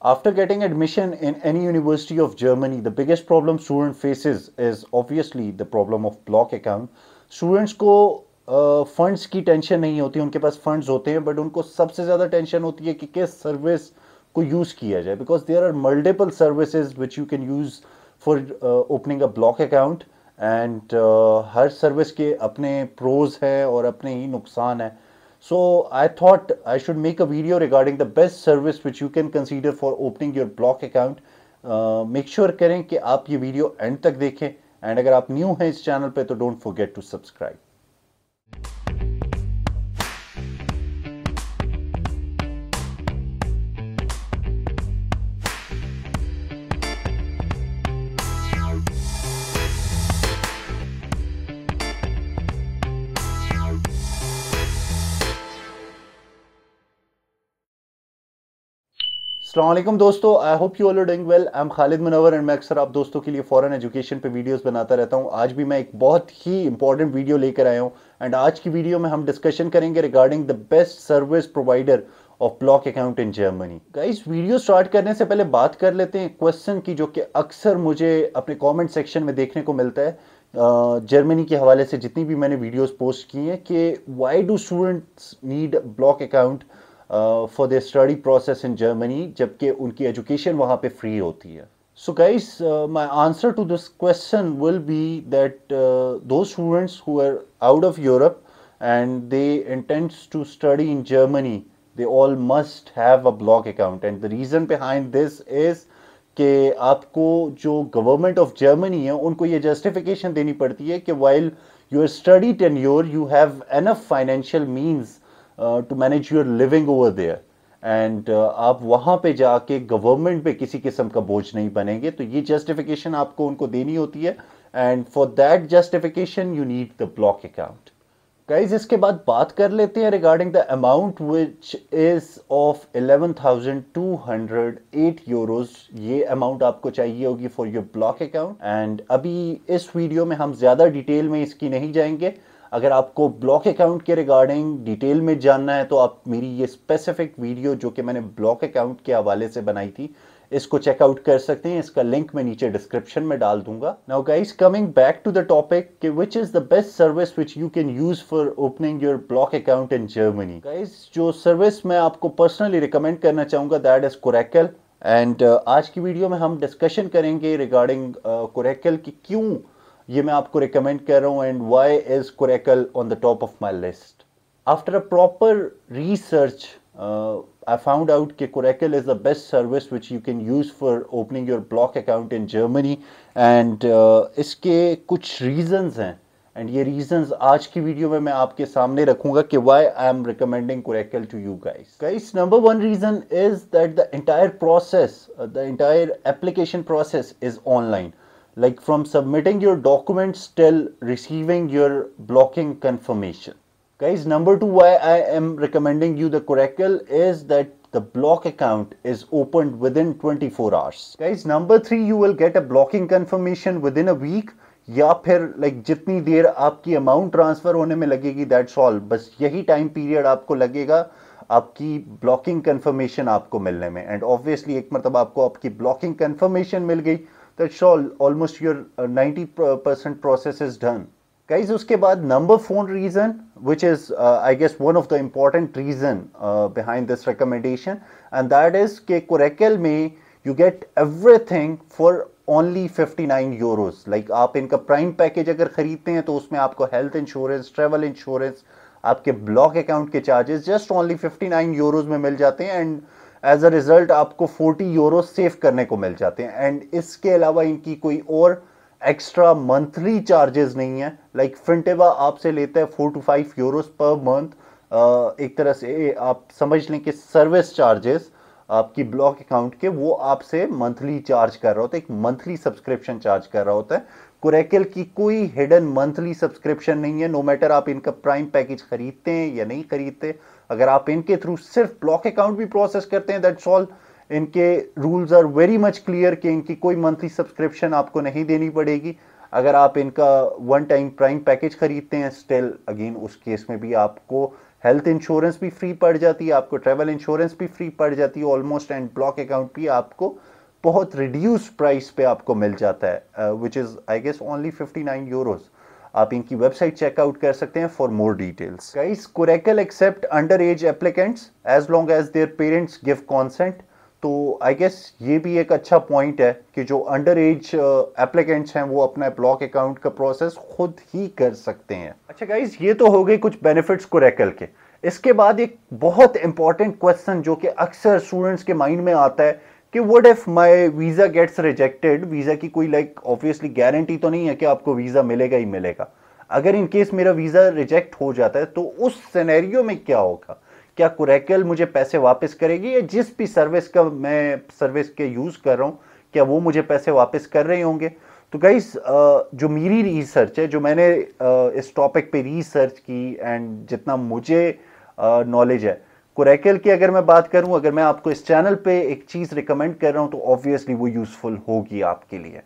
After getting admission in any university of Germany, the biggest problem student faces is obviously the problem of block account. Students ko uh, funds ki tension nahi hoti, unke paas funds hote hain, but unko sabse zyada tension hoti hai ki kis service ko use kiya jaye. Because there are multiple services which you can use for uh, opening a block account, and uh, har service ke apne pros hai aur apne hi nuksan hai. So I thought I should make a video regarding the best service which you can consider for opening your block account. Uh, make sure sure करें कि आप ये video and तक देखें And अगर आप new हैं इस चैनल पे तो not forget to subscribe. अल्लाम दोस्तों I hope you all doing well I am Khalid Manowar and मैं अक्सर आप दोस्तों के लिए फॉरेन एजुकेशन पे वीडियोस बनाता रहता हूँ आज भी मैं एक बहुत ही इंपॉर्टेंट वीडियो लेकर आया हूँ एंड आज की वीडियो में हम डिस्कशन करेंगे regarding the best service provider of block account in Germany guys video start करने से पहले बात कर लेते हैं क्वेश्चन की जो कि अक्सर मुझे अपने कॉमेंट सेक्शन में देखने को मिलता है जर्मनी के हवाले से जितनी भी मैंने वीडियोज़ पोस्ट की हैं कि why do students need block account For their study process in Germany, जबकि उनकी एजुकेशन वहाँ पे So guys, my answer to this question will be that those students who are out of Europe and they intend to study in Germany, they all must have a blog account. And the reason behind this is कि आपको जो government of Germany है उनको ये justification देनी पड़ती है कि while your study tenure you have enough financial means to uh, manage living living over and and uh, आप वहाँ पे जाके गवर्नमेंट पे किसी किस्म का बोझ नहीं बनेंगे तो ये जस्टिफिकेशन आपको उनको देनी होती है and for that justification you need the block account guys इसके बाद बात कर लेते हैं regarding the amount which is of eight euros ये अमाउंट आपको चाहिए होगी for your block account and अभी इस वीडियो में हम ज़्यादा डिटेल में इसकी नहीं जाएंगे अगर आपको ब्लॉक अकाउंट के रिगार्डिंग डिटेल में जानना है तो आप मेरी ये स्पेसिफिक वीडियो जो कि मैंने ब्लॉक अकाउंट के हवाले से बनाई थी इसको चेकआउट कर सकते हैं इसका लिंक मैं नीचे डिस्क्रिप्शन में डाल दूंगा now guys coming back to the topic कि which is the best service which you can use for opening your block account in Germany guys जो सर्विस मैं आपको पर्सनली रिकमेंड करना चाहूंगा दैट इज़ कोरेकल एंड आज की video में हम डिस्कशन करेंगे रिगार्डिंग कोरेकल uh, की क्यों ये मैं आपको रिकमेंड कर रहा हूँ and why is Coracle on the top of my list after a proper research I found out कि Coracle is the best service which you can use for opening your block account in Germany and इसके कुछ reasons हैं and ये reason आज की video में मैं आपके सामने रखूंगा कि why I am recommending Coracle to you guys guys number one reason is that the entire process the entire application process is online like from submitting your documents till receiving your blocking confirmation. Guys, number two, why I am recommending you the Coracle is that the block account is opened within 24 hours. Guys, number three, you will get a blocking confirmation within a week. या फिर like like, जितनी देर आपकी amount transfer होने में लगेगी that's all बस यही time period आपको लगेगा आपकी ब्लॉकिंग कंफर्मेशन आपको मिलने में एंड ऑब्वियसली एक मतलब आपको आपकी ब्लॉकिंग कंफर्मेशन मिल गई that show almost your ninety percent process is done guys उसके बाद number phone reason which is I guess one of the important reason behind this recommendation and that is के Coracle में you get everything for only fifty nine euros like आप इनका prime package अगर खरीदते हैं तो उसमें आपको हेल्थ इंश्योरेंस ट्रेवल इंश्योरेंस आपके ब्लॉक अकाउंट के charges just only fifty nine euros में मिल जाते हैं एंड एज अ रिजल्ट आपको 40 यूरो सेव करने को मिल जाते हैं एंड इसके अलावा इनकी कोई और एक्स्ट्रा मंथली चार्जेस नहीं है लाइक like फिनटेवा आपसे लेता है four to five euros per month एक तरह से आप समझ लें कि सर्विस चार्जेस आपकी ब्लॉक अकाउंट के वो आपसे मंथली चार्ज कर रहा होता है एक मंथली सब्सक्रिप्शन चार्ज कर रहा होता है कुरेकल की कोई हिडन मंथली सब्सक्रिप्शन नहीं है नो मैटर आप इनका प्राइम पैकेज खरीदते हैं या नहीं खरीदते अगर आप इनके थ्रू सिर्फ ब्लॉक अकाउंट भी प्रोसेस करते हैं दैट्स ऑल इनके rules are very much clear कि इनकी कोई मंथली सब्सक्रिप्शन आपको नहीं देनी पड़ेगी अगर आप इनका वन टाइम प्राइम पैकेज खरीदते हैं स्टिल अगेन उस केस में भी आपको हेल्थ इंश्योरेंस भी फ्री पड़ जाती है आपको ट्रेवल इंश्योरेंस भी फ्री पड़ जाती है ऑलमोस्ट एंड ब्लॉक अकाउंट भी आपको बहुत रिड्यूस प्राइस पे आपको मिल जाता है which is I guess only 59 nine euros आप इनकी वेबसाइट चेकआउट कर सकते हैं for more details guys Coracle accept under age applicants as long as their parents give consent तो आई गेस ये भी एक अच्छा पॉइंट है कि जो अंडर एज एप्लीकेंट्स हैं वो अपना ब्लॉक अकाउंट का प्रोसेस खुद ही कर सकते हैं अच्छा गाइज ये तो हो गए कुछ बेनिफिट्स कुरेकल के इसके बाद एक बहुत इंपॉर्टेंट क्वेश्चन जो कि अक्सर स्टूडेंट्स के माइंड में आता है कि what if my visa gets rejected visa की कोई लाइक ऑब्वियसली गारंटी तो नहीं है कि आपको वीजा मिलेगा ही मिलेगा अगर इन केस मेरा वीजा रिजेक्ट हो जाता है तो उस सिनेरियो में क्या होगा क्या कुरैकल मुझे पैसे वापस करेगी या जिस भी सर्विस का मैं सर्विस के यूज़ कर रहा हूँ क्या वो मुझे पैसे वापस कर रहे होंगे तो गाइस जो मेरी रिसर्च है जो मैंने इस टॉपिक पे रिसर्च की एंड जितना मुझे नॉलेज है कुरैकल की अगर मैं बात करूं अगर मैं आपको इस चैनल पे एक चीज़ रिकमेंड कर रहा हूं तो ऑब्वियसली वो यूज़फुल होगी आपके लिए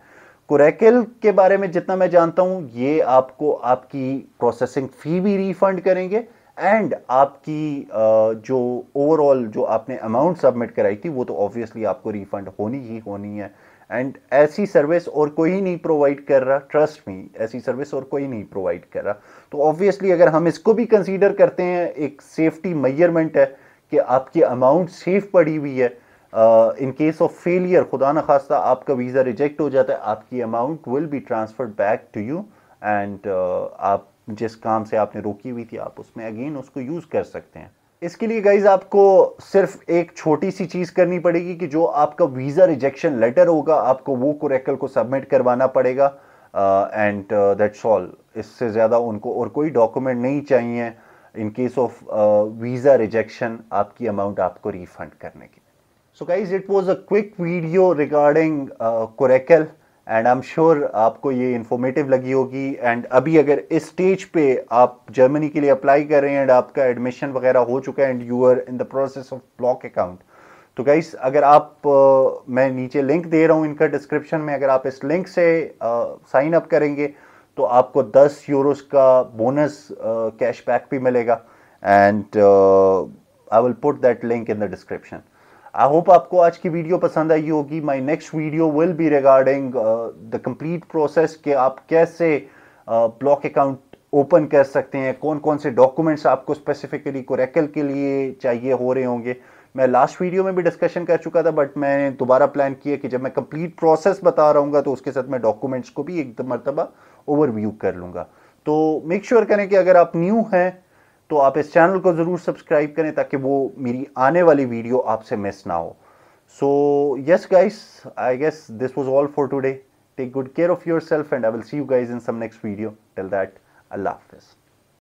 कुरैकल के बारे में जितना मैं जानता हूं ये आपको आपकी प्रोसेसिंग फ़ी भी रिफंड करेंगे एंड आपकी जो ओवरऑल जो आपने अमाउंट सबमिट कराई थी वो तो ऑब्वियसली आपको रिफंड होनी ही होनी है एंड ऐसी सर्विस और कोई नहीं प्रोवाइड कर रहा ट्रस्ट में ऐसी सर्विस और कोई नहीं प्रोवाइड कर रहा तो ऑब्वियसली अगर हम इसको भी कंसीडर करते हैं एक सेफ्टी मेजरमेंट है कि आपकी अमाउंट सेफ पड़ी हुई है इन केस ऑफ फेलियर खुदा न खास्ता आपका वीज़ा रिजेक्ट हो जाता है आपकी amount will be transferred back to you and आप जिस काम से आपने रोकी हुई थी आप उसमें अगेन उसको यूज़ कर सकते हैं इसके लिए गाइज आपको सिर्फ एक छोटी सी चीज़ करनी पड़ेगी कि जो आपका वीज़ा रिजेक्शन लेटर होगा आपको वो कोरेकल को सबमिट करवाना पड़ेगा एंड दैट्स ऑल इससे ज़्यादा उनको और कोई डॉक्यूमेंट नहीं चाहिए in case of visa rejection आपकी अमाउंट आपको रिफंड करने की so guys it was a quick video regarding Coracle and I am sure आपको ये इन्फॉर्मेटिव लगी होगी एंड अभी अगर इस स्टेज पे आप जर्मनी के लिए अप्लाई कर रहे हैं एंड आपका एडमिशन वगैरह हो चुका है and you are in the process of block account तो गाइस अगर आप आ, मैं नीचे लिंक दे रहा हूँ इनका डिस्क्रिप्शन में अगर आप इस लिंक से साइन अप करेंगे तो आपको 10 यूरोस का बोनस कैशबैक भी मिलेगा and I will put that link in the description I hope आपको आज की वीडियो पसंद आई होगी my next video will be regarding the complete process के आप कैसे ब्लॉक uh, अकाउंट ओपन कर सकते हैं कौन कौन से डॉक्यूमेंट्स आपको स्पेसिफिकली कोरेकल के लिए चाहिए हो रहे होंगे मैं लास्ट वीडियो में भी डिस्कशन कर चुका था बट मैंने दोबारा प्लान किया कि जब मैं कंप्लीट प्रोसेस बता रहा हूँ तो उसके साथ मैं डॉक्यूमेंट्स को भी एक मरतबा ओवरव्यू कर लूँगा तो मेक श्योर sure करें कि अगर आप न्यू हैं तो आप इस चैनल को ज़रूर सब्सक्राइब करें ताकि वो मेरी आने वाली वीडियो आपसे मिस ना हो so yes guys I guess this was all for today take good care of yourself and I will see you guys in some next video till that अल्लाह हाफिज़